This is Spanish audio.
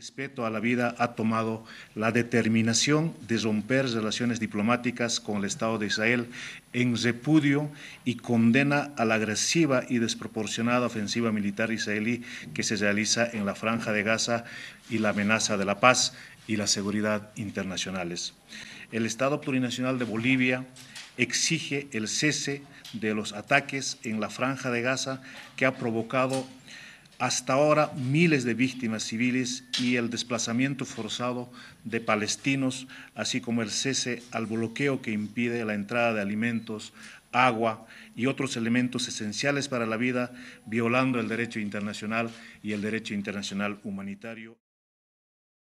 respeto a la vida ha tomado la determinación de romper relaciones diplomáticas con el Estado de Israel en repudio y condena a la agresiva y desproporcionada ofensiva militar israelí que se realiza en la franja de Gaza y la amenaza de la paz y la seguridad internacionales. El Estado plurinacional de Bolivia exige el cese de los ataques en la franja de Gaza que ha provocado hasta ahora miles de víctimas civiles y el desplazamiento forzado de palestinos, así como el cese al bloqueo que impide la entrada de alimentos, agua y otros elementos esenciales para la vida, violando el derecho internacional y el derecho internacional humanitario.